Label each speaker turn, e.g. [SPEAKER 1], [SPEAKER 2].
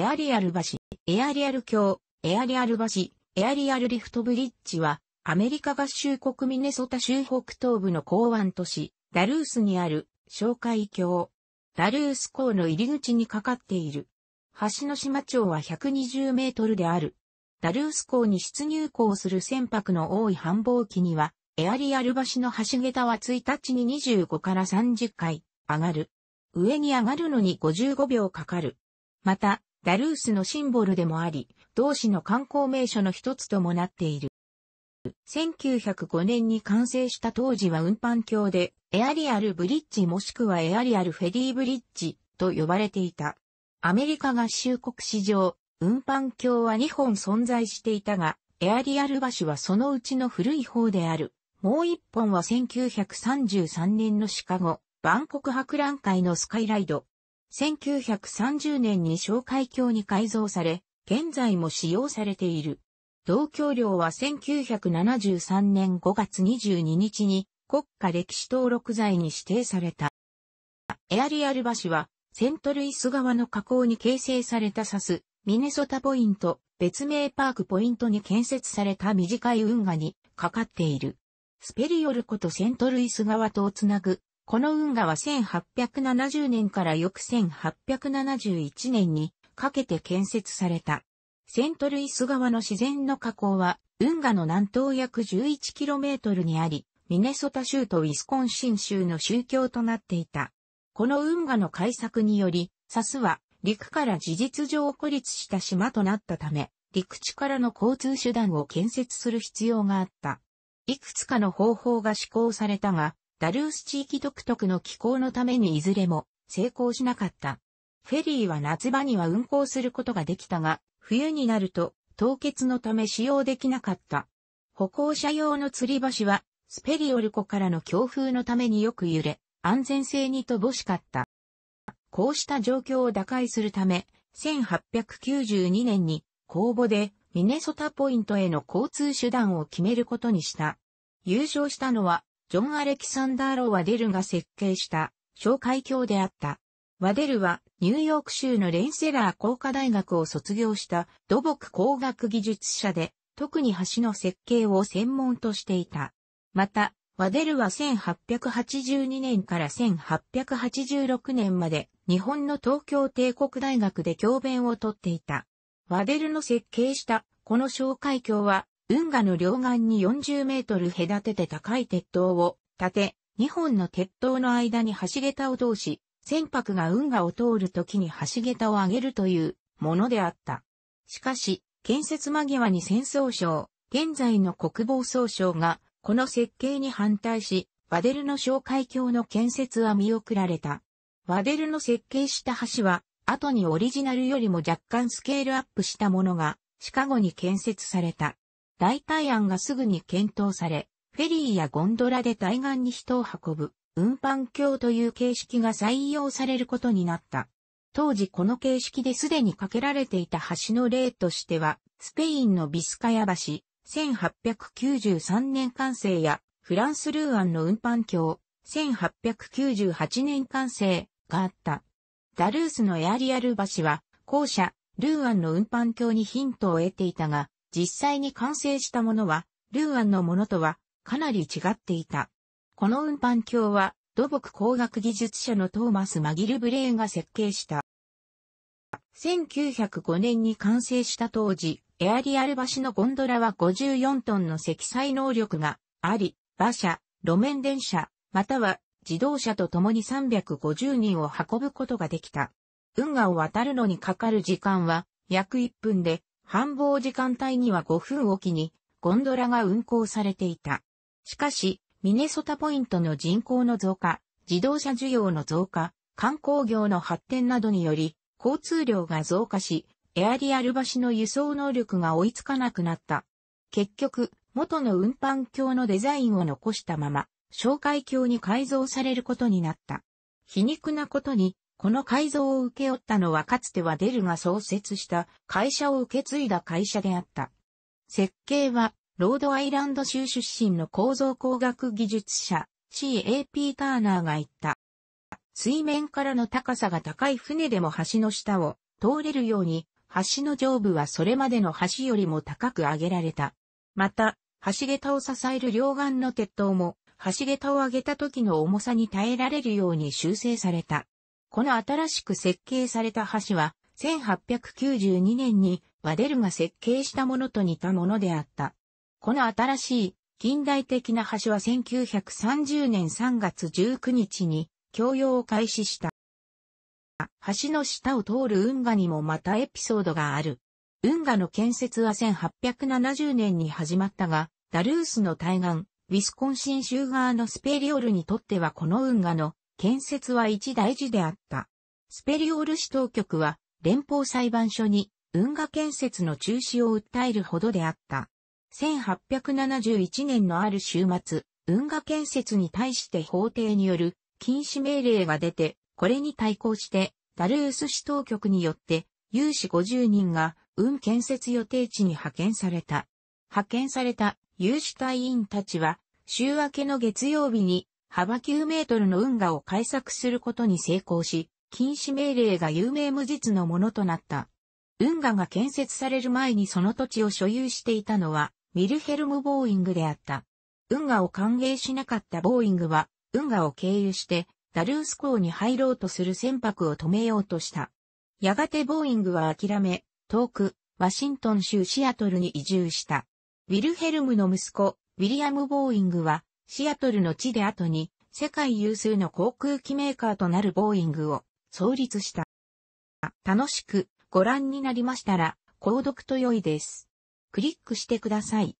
[SPEAKER 1] エアリアル橋、エアリアル橋、エアリアル橋、エアリアルリフトブリッジは、アメリカ合衆国ミネソタ州北東部の港湾都市、ダルースにある、紹介橋。ダルース港の入り口にかかっている。橋の島長は120メートルである。ダルース港に出入港する船舶の多い繁忙期には、エアリアル橋の橋桁は1日に25から30回上がる。上に上がるのに55秒かかる。また、ダルースのシンボルでもあり、同市の観光名所の一つともなっている。1905年に完成した当時は運搬橋で、エアリアルブリッジもしくはエアリアルフェデーブリッジと呼ばれていた。アメリカ合衆国史上、運搬橋は2本存在していたが、エアリアル橋はそのうちの古い方である。もう1本は1933年のシカゴ、万国博覧会のスカイライド、1930年に小海峡に改造され、現在も使用されている。同橋梁は1973年5月22日に国家歴史登録財に指定された。エアリアル橋はセントルイス側の河口に形成されたサス、ミネソタポイント、別名パークポイントに建設された短い運河にかかっている。スペリオルことセントルイス川とをつなぐこの運河は1870年から翌1871年にかけて建設された。セントルイス川の自然の河口は、運河の南東約 11km にあり、ミネソタ州とウィスコンシン州の宗教となっていた。この運河の開作により、サスは陸から事実上孤立した島となったため、陸地からの交通手段を建設する必要があった。いくつかの方法が施行されたが、ダルース地域独特の気候のためにいずれも成功しなかった。フェリーは夏場には運航することができたが、冬になると凍結のため使用できなかった。歩行者用の吊り橋は、スペリオル湖からの強風のためによく揺れ、安全性に乏しかった。こうした状況を打開するため、1892年に公募でミネソタポイントへの交通手段を決めることにした。優勝したのはジョン・アレキサンダー・ロ・ワデルが設計した紹介橋であった。ワデルはニューヨーク州のレンセラー工科大学を卒業した土木工学技術者で、特に橋の設計を専門としていた。また、ワデルは1882年から1886年まで日本の東京帝国大学で教鞭をとっていた。ワデルの設計したこの紹介橋は運河の両岸に40メートル隔てて高い鉄塔を建て、2本の鉄塔の間に橋桁を通し、船舶が運河を通るときに橋桁を上げるというものであった。しかし、建設間際に戦争省、現在の国防総省が、この設計に反対し、ワデルの紹介橋の建設は見送られた。ワデルの設計した橋は、後にオリジナルよりも若干スケールアップしたものが、シカゴに建設された。代替案がすぐに検討され、フェリーやゴンドラで対岸に人を運ぶ、運搬橋という形式が採用されることになった。当時この形式ですでに架けられていた橋の例としては、スペインのビスカヤ橋、1893年完成や、フランスルーアンの運搬橋、1898年完成があった。ダルースのエアリアル橋は、校舎、ルーアンの運搬橋にヒントを得ていたが、実際に完成したものは、ルーアンのものとはかなり違っていた。この運搬橋は、土木工学技術者のトーマス・マギル・ブレーンが設計した。1905年に完成した当時、エアリアル橋のゴンドラは54トンの積載能力があり、馬車、路面電車、または自動車と共に350人を運ぶことができた。運河を渡るのにかかる時間は約1分で、繁忙時間帯には5分おきにゴンドラが運行されていた。しかし、ミネソタポイントの人口の増加、自動車需要の増加、観光業の発展などにより、交通量が増加し、エアリアル橋の輸送能力が追いつかなくなった。結局、元の運搬橋のデザインを残したまま、紹介橋に改造されることになった。皮肉なことに、この改造を受け負ったのはかつてはデルが創設した会社を受け継いだ会社であった。設計は、ロードアイランド州出身の構造工学技術者、C.A.P. ターナーが言った。水面からの高さが高い船でも橋の下を通れるように、橋の上部はそれまでの橋よりも高く上げられた。また、橋桁を支える両岸の鉄塔も、橋桁を上げた時の重さに耐えられるように修正された。この新しく設計された橋は、1892年にワデルが設計したものと似たものであった。この新しい近代的な橋は1930年3月19日に供用を開始した。橋の下を通る運河にもまたエピソードがある。運河の建設は1870年に始まったが、ダルースの対岸、ウィスコンシン州側のスペリオルにとってはこの運河の建設は一大事であった。スペリオール市当局は連邦裁判所に運河建設の中止を訴えるほどであった。1871年のある週末、運河建設に対して法廷による禁止命令が出て、これに対抗して、ダルース市当局によって、有志50人が、運建設予定地に派遣された。派遣された有志隊員たちは、週明けの月曜日に、幅9メートルの運河を開削することに成功し、禁止命令が有名無実のものとなった。運河が建設される前にその土地を所有していたのは、ミルヘルム・ボーイングであった。運河を歓迎しなかったボーイングは、運河を経由して、ダルース港に入ろうとする船舶を止めようとした。やがてボーイングは諦め、遠く、ワシントン州シアトルに移住した。ウィルヘルムの息子、ウィリアム・ボーイングは、シアトルの地で後に、世界有数の航空機メーカーとなるボーイングを創立した。楽しくご覧になりましたら、購読と良いです。クリックしてください。